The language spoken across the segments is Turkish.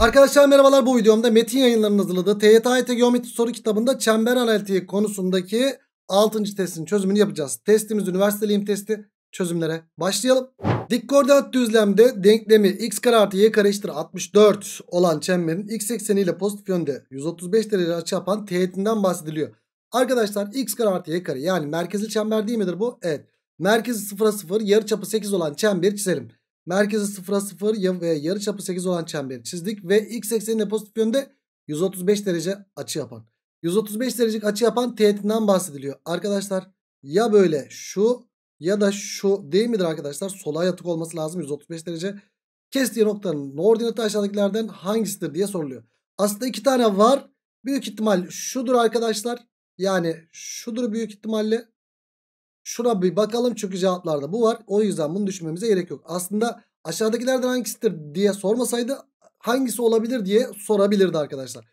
Arkadaşlar merhabalar bu videomda Metin yayınlarının hazırladığı TYT Geometri soru kitabında çember analitiği konusundaki 6. testin çözümünü yapacağız. Testimiz üniversiteliğim testi çözümlere başlayalım. Dik koordinat düzlemde denklemi x kare artı y kare eşittir 64 olan çemberin x ekseniyle pozitif yönde 135 derece açı yapan teğetinden bahsediliyor. Arkadaşlar x kare artı y kare yani merkezli çember değil midir bu? Evet. Merkezi 0'a 0 yarı çapı 8 olan çemberi çizelim. Merkezi 0'a 0 e, yarı çapı 8 olan çemberi çizdik. Ve x eksenine pozitif yönde 135 derece açı yapan. 135 derecelik açı yapan teğetinden bahsediliyor. Arkadaşlar ya böyle şu ya da şu değil midir arkadaşlar? Sola yatık olması lazım 135 derece. Kestiği noktanın ordinatı aşağıdakilerden hangisidir diye soruluyor. Aslında iki tane var. Büyük ihtimal şudur arkadaşlar. Yani şudur büyük ihtimalle. Şuna bir bakalım çünkü cevaplarda bu var. O yüzden bunu düşünmemize gerek yok. Aslında aşağıdakilerden hangisidir diye sormasaydı hangisi olabilir diye sorabilirdi arkadaşlar.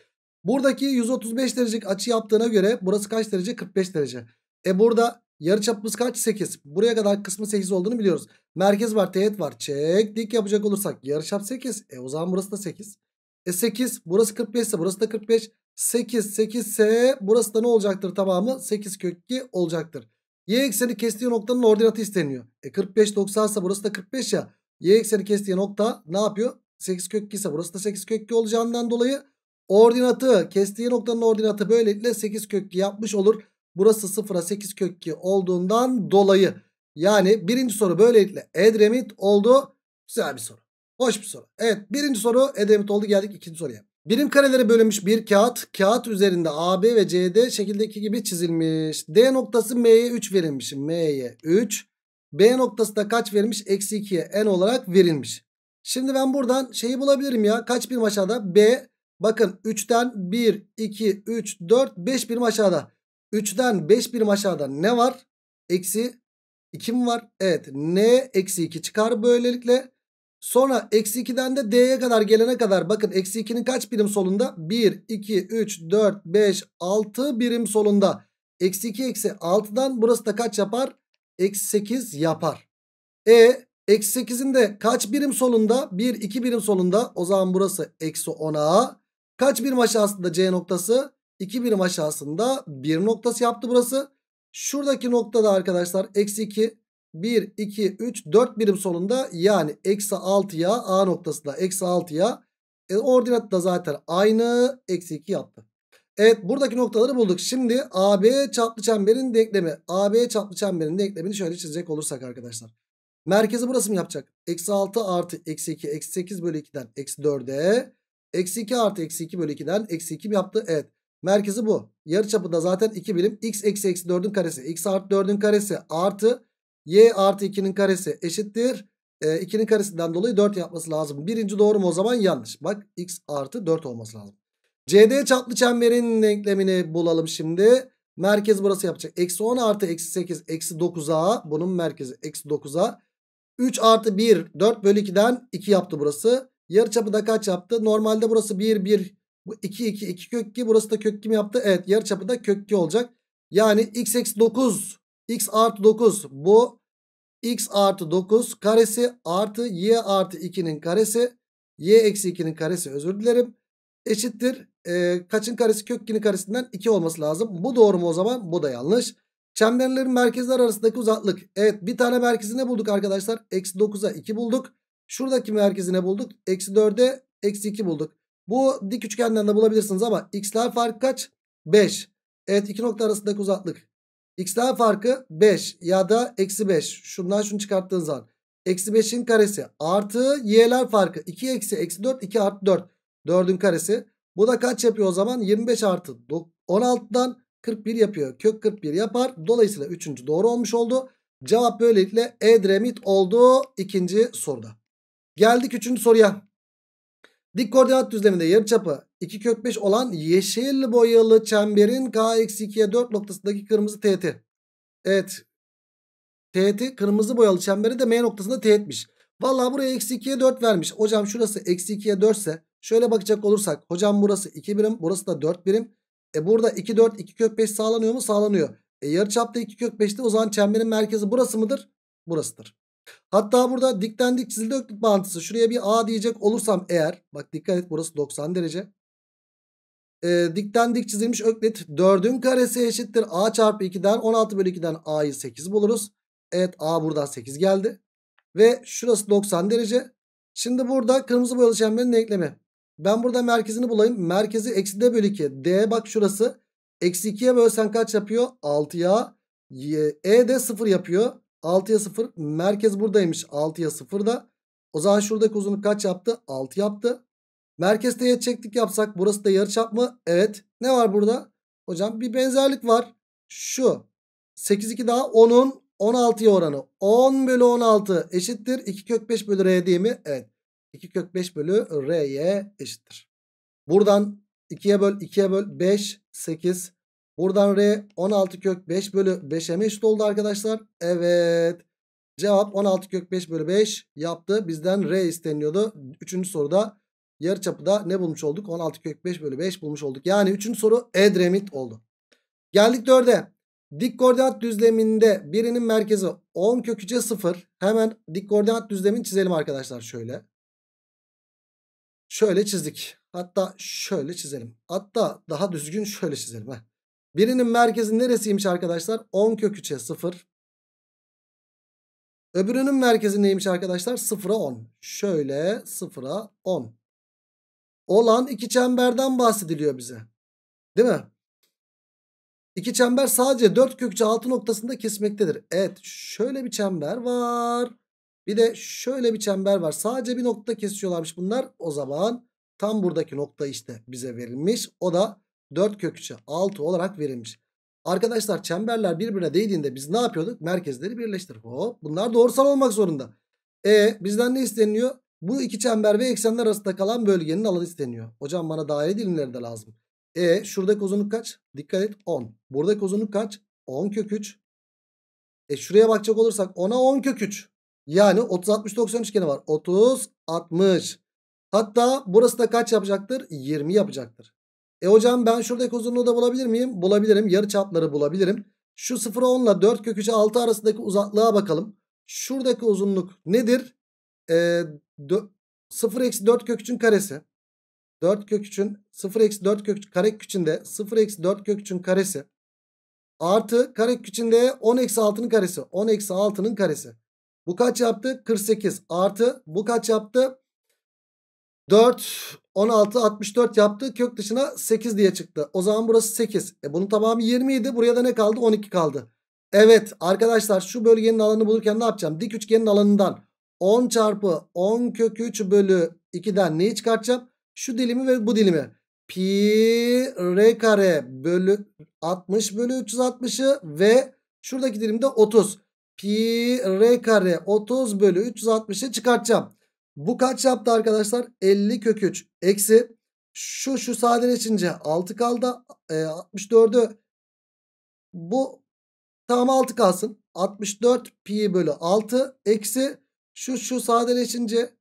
Buradaki 135 derecelik açı yaptığına göre burası kaç derece? 45 derece. E burada yarıçapımız kaç? 8. Buraya kadar kısmı 8 olduğunu biliyoruz. Merkez var, teğet var. Çek dik yapacak olursak yarıçap 8. E o zaman burası da 8. E 8 burası 45 ise burası da 45. 8 8 ise burası da ne olacaktır tamamı? 8 kök 2 olacaktır. Y ekseni kestiği noktanın ordinatı isteniyor. E 45 90 ise burası da 45 ya. Y ekseni kestiği nokta ne yapıyor? 8 kök 2 ise burası da 8 kök 2 olacağından dolayı ordinatı kestiği noktanın ordinatı böylelikle 8 kök 2 yapmış olur. Burası 0'a 8 kök 2 olduğundan dolayı. Yani birinci soru böylelikle Edremit oldu. Güzel bir soru. Hoş bir soru. Evet birinci soru Edremit oldu geldik ikinci soruya. Birim karelere bölünmüş bir kağıt. Kağıt üzerinde AB ve CD şekildeki gibi çizilmiş. D noktası M'ye 3 verilmiş. M'ye 3. B noktası da kaç verilmiş? Eksi 2'ye N olarak verilmiş. Şimdi ben buradan şeyi bulabilirim ya. Kaç birim aşağıda? B. Bakın 3'ten 1, 2, 3, 4, 5 birim aşağıda. 3'ten 5 birim aşağıda ne var? Eksi 2 mi var? Evet. N eksi 2 çıkar böylelikle. Sonra eksi 2'den de D'ye kadar gelene kadar bakın eksi 2'nin kaç birim solunda? 1, 2, 3, 4, 5, 6 birim solunda. Eksi 2 eksi 6'dan burası da kaç yapar? Eksi 8 yapar. E eksi 8'in de kaç birim solunda? 1, 2 birim solunda. O zaman burası eksi 10'a. Kaç birim aşağısında C noktası? 2 birim aşağısında 1 noktası yaptı burası. Şuradaki noktada arkadaşlar eksi 2. 1, 2, 3, 4 birim solunda yani eksi 6'ya A noktasında eksi 6'ya e, ordinat da zaten aynı eksi 2 yaptı. Evet buradaki noktaları bulduk. Şimdi AB çaplı çemberin denklemi. AB çaplı çemberin denklemini şöyle çizecek olursak arkadaşlar. Merkezi burası mı yapacak? Eksi 6 artı eksi 2 eksi 8 bölü 2'den eksi 4'e. Eksi 2 artı eksi 2 bölü 2'den eksi 2 yaptı? Evet. Merkezi bu. Yarı çapında zaten 2 birim. X eksi eksi 4'ün karesi. X artı 4'ün karesi artı Y artı 2'nin karesi eşittir. E, 2'nin karesinden dolayı 4 yapması lazım. Birinci doğru mu o zaman yanlış. Bak x artı 4 olması lazım. CD çaplı çemberin denklemini bulalım şimdi. Merkez burası yapacak. Eksi 10 artı eksi 8 eksi 9a. Bunun merkezi eksi 9a. 3 artı 1 4 bölü 2'den 2 yaptı burası. Yarıçapı da kaç yaptı? Normalde burası 1 1 bu 2 2 2 kök 2 burası da kök kim yaptı? Evet yarıçapı da kök 2 olacak. Yani x eksi 9 x artı 9 bu x artı 9 karesi artı y artı 2'nin karesi y eksi 2'nin karesi özür dilerim eşittir e, kaçın karesi kök 2'nin karesinden 2 olması lazım. Bu doğru mu o zaman? Bu da yanlış. Çemberlerin merkezler arasındaki uzaklık. Evet bir tane merkezi ne bulduk arkadaşlar. Eksi 9'a 2 bulduk. Şuradaki merkezi ne bulduk. Eksi 4'e eksi 2 bulduk. Bu dik üçgenden de bulabilirsiniz ama x'ler fark kaç? 5. Evet iki nokta arasındaki uzaklık. X'den farkı 5 ya da eksi 5. Şundan şunu çıkarttığın zaman. Eksi 5'in karesi artı y'ler farkı. 2 eksi eksi 4 2 artı 4. 4'ün karesi. Bu da kaç yapıyor o zaman? 25 artı 16'dan 41 yapıyor. Kök 41 yapar. Dolayısıyla 3. doğru olmuş oldu. Cevap böylelikle Edremit oldu ikinci soruda. Geldik 3. soruya. Dik koordinat düzleminde yarıçapı 2 kök 5 olan yeşil boyalı çemberin K-2'ye 4 noktasındaki kırmızı teğeti. Evet. Teğeti kırmızı boyalı çemberi de M noktasında teğetmiş. Valla buraya eksi 2'ye 4 vermiş. Hocam şurası eksi 2'ye 4 ise şöyle bakacak olursak. Hocam burası 2 birim burası da 4 birim. E burada 2 4 2 kök 5 sağlanıyor mu? Sağlanıyor. E yarıçapta 2 kök 5'te o zaman çemberin merkezi burası mıdır? Burasıdır. Hatta burada dikten dik çizildi öklük bağıntısı. Şuraya bir A diyecek olursam eğer. Bak dikkat et burası 90 derece. E, dikten dik çizilmiş öklit 4'ün karesi eşittir. A çarpı 2'den 16 bölü 2'den A'yı 8 buluruz. Evet A buradan 8 geldi. Ve şurası 90 derece. Şimdi burada kırmızı boyalı çemberin denklemi. Ben burada merkezini bulayım. Merkezi eksi d bölü 2. D bak şurası. Eksi 2'ye bölsen kaç yapıyor? 6'ya. E de 0 yapıyor. 6'ya 0. Merkez buradaymış 6'ya 0'da. O zaman şuradaki uzunluk kaç yaptı? 6 yaptı. Merkez teğet çektik yapsak burası da yarıçap mı? Evet. Ne var burada? Hocam bir benzerlik var. Şu 8 2 daha 10'un 16'ya oranı. 10 bölü 16 eşittir. 2 kök 5 bölü r değil mi? Evet. 2 kök 5 bölü r'ye eşittir. Buradan 2'ye böl 2'ye böl 5 8 Buradan R 16 kök 5 bölü 5'e mi eşit oldu arkadaşlar? Evet. Cevap 16 kök 5 bölü 5 yaptı. Bizden R isteniyordu. Üçüncü soruda yarıçapıda ne bulmuş olduk? 16 kök 5 bölü 5 bulmuş olduk. Yani üçüncü soru Edremit oldu. Geldik dörde. Dik koordinat düzleminde birinin merkezi 10 kök 3'e 0. Hemen dik koordinat düzlemini çizelim arkadaşlar şöyle. Şöyle çizdik. Hatta şöyle çizelim. Hatta daha düzgün şöyle çizelim. Heh. Birinin merkezi neresiymiş arkadaşlar? 10 kök 3'e 0. Öbürünün merkezi neymiş arkadaşlar? 0'a 10. Şöyle 0'a 10. Olan iki çemberden bahsediliyor bize. Değil mi? İki çember sadece 4 kökçe 6 noktasında kesmektedir. Evet şöyle bir çember var. Bir de şöyle bir çember var. Sadece bir nokta kesiyorlarmış bunlar. O zaman tam buradaki nokta işte bize verilmiş. O da 4 kök 3'e 6 olarak verilmiş. Arkadaşlar çemberler birbirine değdiğinde biz ne yapıyorduk? Merkezleri birleştir. Hop bunlar doğrusal olmak zorunda. E bizden ne isteniyor? Bu iki çember ve eksenler arasında kalan bölgenin alanı isteniyor. Hocam bana daire dilimleri de lazım. E şuradaki uzunluk kaç? Dikkat et 10. Buradaki uzunluk kaç? 10 kök 3. E şuraya bakacak olursak 10'a 10 kök 3. Yani 30-60-90 üçgeni var. 30-60. Hatta burası da kaç yapacaktır? 20 yapacaktır. E hocam ben şuradaki uzunluğu da bulabilir miyim? Bulabilirim. Yarı çapları bulabilirim. Şu 0'a 10 ile 4 kök 6 arasındaki uzaklığa bakalım. Şuradaki uzunluk nedir? E, 0 eksi 4 kök karesi. 4 kök 0 eksi 4 kök 3 kare küçünde 0 eksi 4 kök karesi. Artı kare küçünde 10 eksi 6'nın karesi. 10 eksi 6'nın karesi. Bu kaç yaptı? 48. Artı bu kaç yaptı? 4 16 64 yaptı. Kök dışına 8 diye çıktı. O zaman burası 8. E bunun tamamı 20 idi. Buraya da ne kaldı? 12 kaldı. Evet arkadaşlar şu bölgenin alanını bulurken ne yapacağım? Dik üçgenin alanından 10 çarpı 10 kök 3 bölü 2'den neyi çıkartacağım? Şu dilimi ve bu dilimi. Pi r kare bölü 60 bölü 360'ı ve şuradaki dilimde 30. Pi r kare 30 bölü 360'ı çıkartacağım. Bu kaç yaptı arkadaşlar? 50 kök 3 eksi şu şu sadeleşince 6 kaldı. E, 64'ü bu tam 6 kalsın. 64 pi bölü 6 eksi şu şu sadeleşince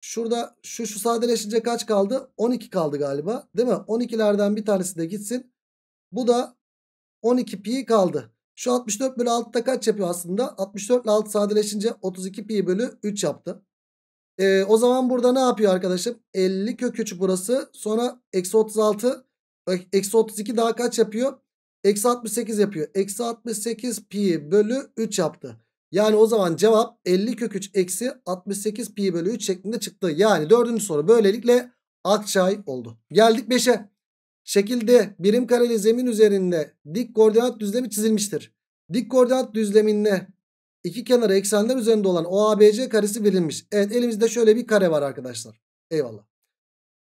şurada şu şu sadeleşince kaç kaldı? 12 kaldı galiba değil mi? 12'lerden bir tanesi de gitsin. Bu da 12 pi kaldı. Şu 64 bölü 6'da kaç yapıyor aslında? 64 ile 6 sadeleşince 32 pi bölü 3 yaptı. E, o zaman burada ne yapıyor arkadaşım? 50 kök 3 burası. Sonra eksi 36. Eksi 32 daha kaç yapıyor? Eksi 68 yapıyor. Eksi 68 pi bölü 3 yaptı. Yani o zaman cevap 50 kök 3 eksi 68 pi bölü 3 şeklinde çıktı. Yani dördüncü soru böylelikle Akçay oldu. Geldik 5'e. Şekilde birim kareli zemin üzerinde dik koordinat düzlemi çizilmiştir. Dik koordinat düzleminde iki kenarı eksenler üzerinde olan OABC karesi bilinmiş. Evet elimizde şöyle bir kare var arkadaşlar. Eyvallah.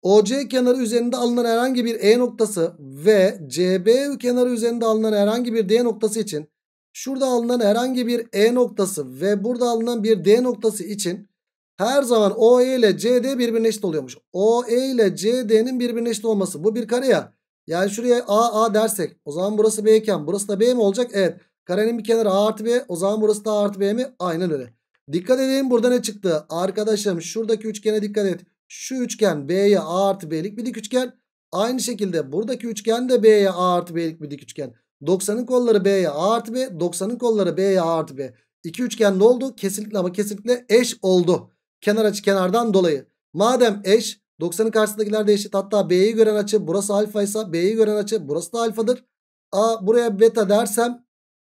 OC kenarı üzerinde alınan herhangi bir E noktası ve CB kenarı üzerinde alınan herhangi bir D noktası için şurada alınan herhangi bir E noktası ve burada alınan bir D noktası için her zaman OE ile CD birbirine eşit oluyormuş. OE ile CD'nin birbirine eşit olması. Bu bir kare ya. Yani şuraya AA dersek o zaman burası B iken burası da B mi olacak? Evet. Karenin bir kenarı A artı B. O zaman burası da A artı B mi? Aynen öyle. Dikkat edin burada ne çıktı? Arkadaşlarım şuradaki üçgene dikkat et. Şu üçgen B'ye A artı B'lik bir dik üçgen. Aynı şekilde buradaki üçgen de B'ye A artı B'lik bir dik üçgen. 90'ın kolları B'ye A artı B. 90'ın kolları B'ye A artı B. İki üçgen ne oldu? Kesinlikle ama kesinlikle eş oldu. Kenar açı kenardan dolayı. Madem eş 90'ın karşısındakiler de eşit. Hatta B'yi gören açı burası alfa ise B'yi gören açı burası da alfadır. A buraya beta dersem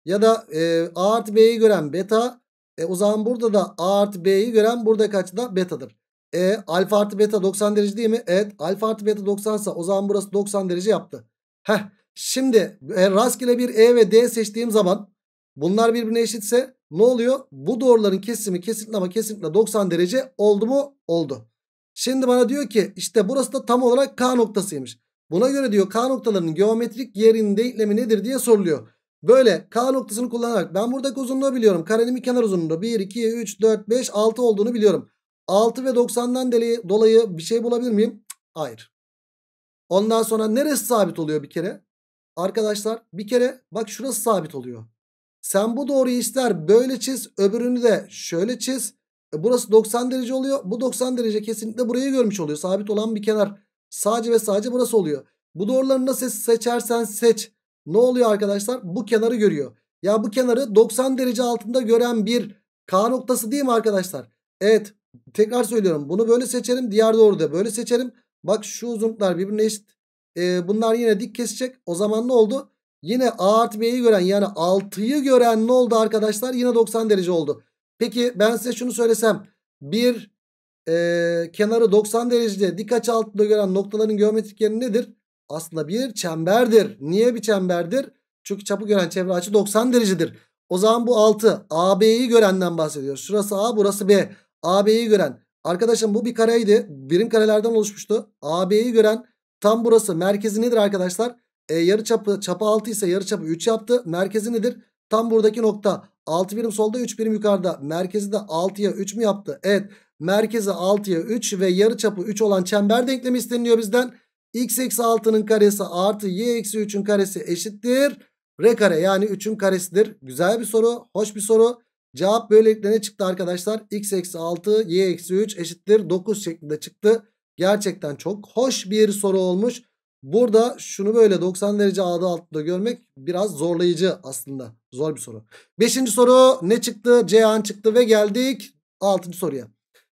ya da e, A artı B'yi gören beta. E, o zaman burada da A artı B'yi gören buradaki açıda betadır. E alfa artı beta 90 derece değil mi? Evet alfa artı beta 90 ise o zaman burası 90 derece yaptı. Heh şimdi e, rastgele bir E ve D seçtiğim zaman bunlar birbirine eşitse ne oluyor? Bu doğruların kesimi kesinlikle ama kesinlikle 90 derece oldu mu? Oldu. Şimdi bana diyor ki işte burası da tam olarak K noktasıymış. Buna göre diyor K noktalarının geometrik yerinin denklem'i nedir diye soruluyor. Böyle K noktasını kullanarak ben buradaki uzunluğu biliyorum. Karenin bir kenar uzunluğu 1, 2, 3, 4, 5, 6 olduğunu biliyorum. 6 ve 90'dan dolayı bir şey bulabilir miyim? Hayır. Ondan sonra neresi sabit oluyor bir kere? Arkadaşlar bir kere bak şurası sabit oluyor. Sen bu doğruyu ister böyle çiz öbürünü de şöyle çiz. E, burası 90 derece oluyor. Bu 90 derece kesinlikle burayı görmüş oluyor. Sabit olan bir kenar sadece ve sadece burası oluyor. Bu doğruları nasıl seçersen seç. Ne oluyor arkadaşlar? Bu kenarı görüyor. Ya bu kenarı 90 derece altında gören bir K noktası değil mi arkadaşlar? Evet. Tekrar söylüyorum. Bunu böyle seçerim. Diğer doğru da böyle seçerim. Bak şu uzunluklar birbirine eşit. Ee, bunlar yine dik kesecek. O zaman ne oldu? Yine A artı B'yi gören yani 6'yı gören ne oldu arkadaşlar? Yine 90 derece oldu. Peki ben size şunu söylesem. Bir e, kenarı 90 derecede dik açı altında gören noktaların geometrik yeri nedir? aslında bir çemberdir. Niye bir çemberdir? Çünkü çapı gören çevre açı 90 derecedir. O zaman bu 6 AB'yi görenden bahsediyor. Şurası A burası B. AB'yi gören. Arkadaşım bu bir kareydi. Birim karelerden oluşmuştu. AB'yi gören tam burası. Merkezi nedir arkadaşlar? E, yarı çapı, çapı 6 ise yarı çapı 3 yaptı. Merkezi nedir? Tam buradaki nokta. 6 birim solda 3 birim yukarıda. Merkezi de 6'ya 3 mü yaptı? Evet. Merkezi 6'ya 3 ve yarı çapı 3 olan çember denklemi isteniliyor bizden x eksi 6'nın karesi artı y eksi 3'ün karesi eşittir. R kare yani 3'ün karesidir. Güzel bir soru. Hoş bir soru. Cevap böylelikle ne çıktı arkadaşlar? x eksi 6 y eksi 3 eşittir 9 şeklinde çıktı. Gerçekten çok hoş bir soru olmuş. Burada şunu böyle 90 derece adı altında görmek biraz zorlayıcı aslında. Zor bir soru. 5. soru ne çıktı? C an çıktı ve geldik 6. soruya.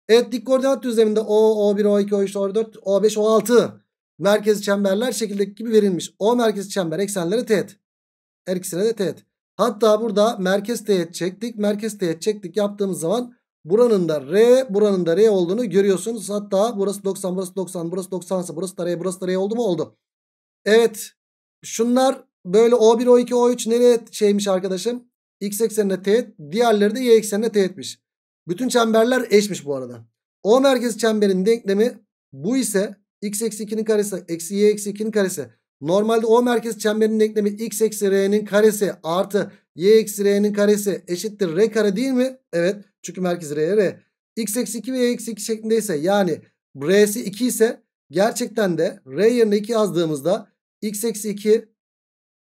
Evet dik koordinat düzleminde O, O1, O2, O3, O4, O5, O6 Merkez çemberler şekildeki gibi verilmiş. O merkez çember eksenlere teğet. Her ikisine de teğet. Hatta burada merkez teğet çektik. Merkez teğet çektik yaptığımız zaman buranın da R buranın da R olduğunu görüyorsunuz. Hatta burası 90 burası 90 burası 90 ise burası da R burası da R oldu mu oldu. Evet şunlar böyle O1 O2 O3 nereye şeymiş arkadaşım? X eksenine teğet diğerleri de Y eksenine teğetmiş. Bütün çemberler eşmiş bu arada. O merkez çemberin denklemi bu ise x eksi 2'nin karesi eksi y eksi 2'nin karesi. Normalde o merkez çemberinin denklemi x eksi r'nin karesi artı y eksi r'nin karesi eşittir r kare değil mi? Evet çünkü merkez r r. x eksi 2 ve y eksi 2 şeklindeyse yani r'si 2 ise gerçekten de r yerine 2 yazdığımızda x eksi 2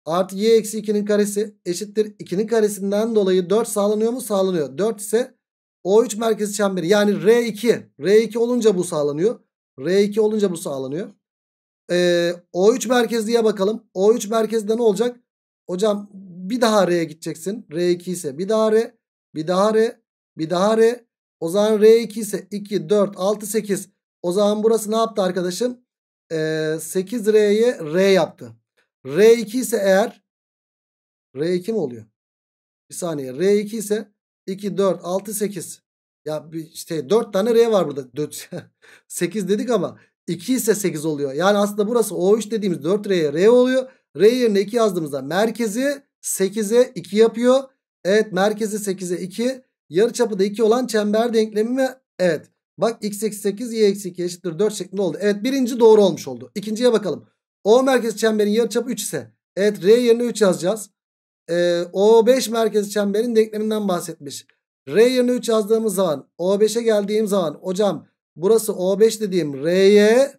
artı y eksi 2'nin karesi eşittir 2'nin karesinden dolayı 4 sağlanıyor mu? Sağlanıyor. 4 ise O3 merkez çemberi yani R2. R2 olunca bu sağlanıyor. R2 olunca bu sağlanıyor. Ee, O3 merkezliye bakalım. O3 merkezde ne olacak? Hocam bir daha R'ye gideceksin. R2 ise bir daha R. Bir daha R. Bir daha R. O zaman R2 ise 2, 4, 6, 8. O zaman burası ne yaptı arkadaşım? Ee, 8R'ye R yaptı. R2 ise eğer R2 mi oluyor? Bir saniye. R2 ise 2, 4, 6, 8. Ya bir işte 4 tane R var burada. 4, 8 dedik ama 2 ise 8 oluyor. Yani aslında burası O3 dediğimiz 4R'ye R oluyor. R yerine 2 yazdığımızda merkezi 8'e 2 yapıyor. Evet merkezi 8'e 2. Yarıçapı da 2 olan çember denklemi mi? Evet. Bak x eksi 8 y eksi 2 eşittir 4 şeklinde oldu. Evet birinci doğru olmuş oldu. İkinciye bakalım. O merkez çemberin yarıçapı 3 ise. Evet R yerine 3 yazacağız. Ee, O5 merkez çemberin denkleminden bahsetmiş. R yerine 3 yazdığımız zaman O5'e geldiğim zaman hocam burası O5 dediğim R'ye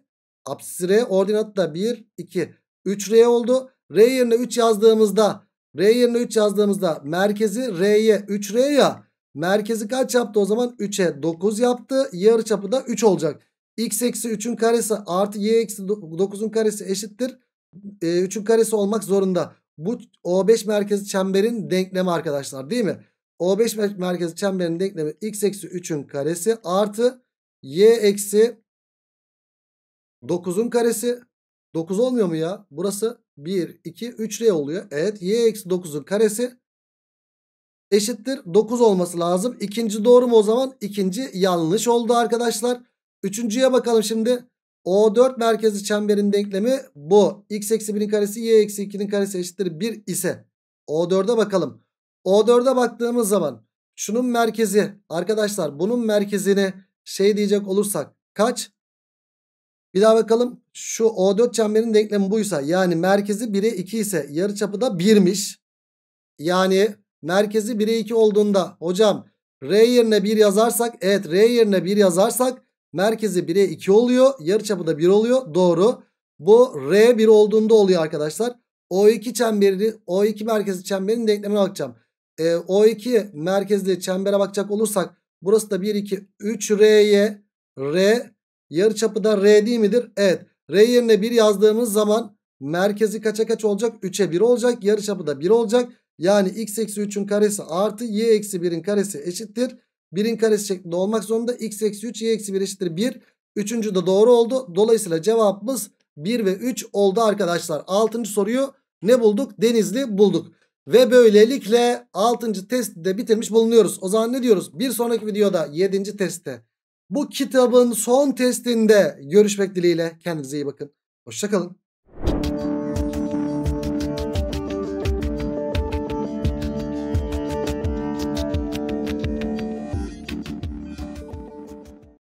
apsisi R ordinatı da 1 2 3R oldu. R yerine 3 yazdığımızda R yerine 3 yazdığımızda merkezi R'ye 3R ya merkezi kaç yaptı o zaman 3'e 9 yaptı. Yarı çapı da 3 olacak. X eksi 3'ün karesi artı Y eksi 9'un karesi eşittir. 3'ün ee, karesi olmak zorunda. Bu O5 merkezi çemberin denklemi arkadaşlar değil mi? O5 merkezi çemberin denklemi x eksi 3'ün karesi artı y eksi 9'un karesi. 9 olmuyor mu ya? Burası 1, 2, 3R oluyor. Evet y eksi 9'un karesi eşittir. 9 olması lazım. İkinci doğru mu o zaman? İkinci yanlış oldu arkadaşlar. Üçüncüye bakalım şimdi. O4 merkezi çemberin denklemi bu. X eksi 1'in karesi y eksi 2'nin karesi eşittir 1 ise. O4'e bakalım. O4'e baktığımız zaman şunun merkezi arkadaşlar bunun merkezini şey diyecek olursak kaç? Bir daha bakalım. Şu O4 çemberinin denklemi buysa yani merkezi 1'e 2 ise yarıçapı da 1'miş. Yani merkezi 1'e 2 olduğunda hocam R yerine 1 yazarsak evet R yerine 1 yazarsak merkezi 1'e 2 oluyor. Yarıçapı da 1 oluyor. Doğru. Bu R 1 olduğunda oluyor arkadaşlar. O2 çemberini O2 merkezi çemberin denklemini bakacağım. E, ee, O2 merkezli çembere bakacak olursak burası da 1 2 3 R'ye R yarıçapı da R değil midir? Evet. R yerine 1 yazdığımız zaman merkezi kaça kaç olacak? 3'e 1 olacak. Yarıçapı da 1 olacak. Yani x eksi 3'ün karesi artı y eksi 1'in karesi eşittir. 1'in karesi şeklinde olmak zorunda. x eksi 3 y eksi 1 eşittir 1. Üçüncü de doğru oldu. Dolayısıyla cevabımız 1 ve 3 oldu arkadaşlar. Altıncı soruyu ne bulduk? Denizli bulduk. Ve böylelikle 6. testi de bitirmiş bulunuyoruz. O zaman ne diyoruz? Bir sonraki videoda 7. testte bu kitabın son testinde görüşmek dileğiyle. Kendinize iyi bakın. Hoşçakalın.